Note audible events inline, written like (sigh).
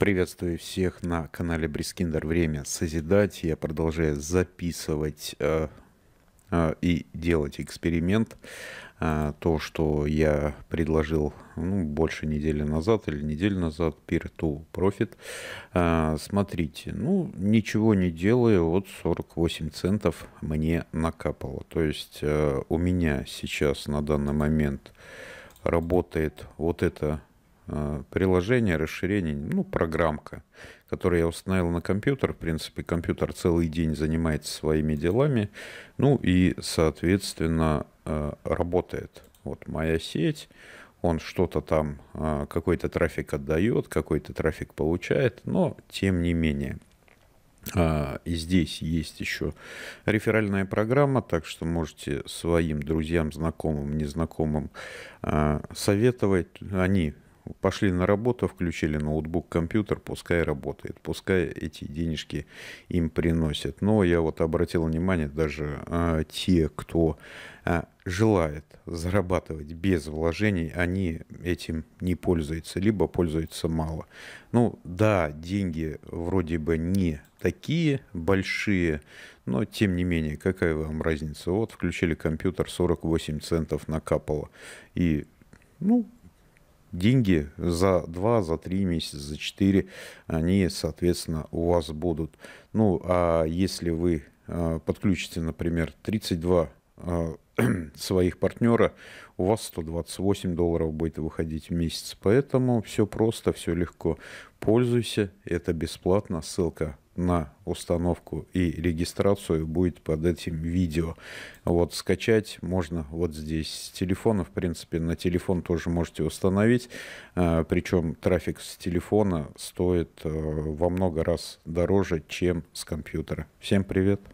Приветствую всех на канале Брискиндер. Время созидать. Я продолжаю записывать э, э, и делать эксперимент. Э, то, что я предложил ну, больше недели назад или неделю назад, Peer to Profit. Э, смотрите, ну ничего не делаю, вот 48 центов мне накапало. То есть э, у меня сейчас на данный момент работает вот это Э, приложение, расширение, ну, программка, которую я установил на компьютер. В принципе, компьютер целый день занимается своими делами, ну и, соответственно, э, работает. Вот моя сеть, он что-то там, э, какой-то трафик отдает, какой-то трафик получает, но тем не менее. И здесь есть еще реферальная программа, так что можете своим друзьям, знакомым, незнакомым советовать. Они пошли на работу, включили ноутбук, компьютер, пускай работает, пускай эти денежки им приносят. Но я вот обратил внимание, даже а, те, кто а, желает зарабатывать без вложений, они этим не пользуются, либо пользуются мало. Ну да, деньги вроде бы не такие большие, но тем не менее, какая вам разница? Вот включили компьютер, 48 центов накапало, и ну, деньги за 2, за 3 месяца, за 4, они, соответственно, у вас будут. Ну, а если вы а, подключите, например, 32 (clears throat) своих партнера, у вас 128 долларов будет выходить в месяц. Поэтому все просто, все легко. Пользуйся, это бесплатно. Ссылка на установку и регистрацию будет под этим видео. Вот скачать можно вот здесь с телефона, в принципе, на телефон тоже можете установить. А, Причем трафик с телефона стоит э, во много раз дороже, чем с компьютера. Всем привет!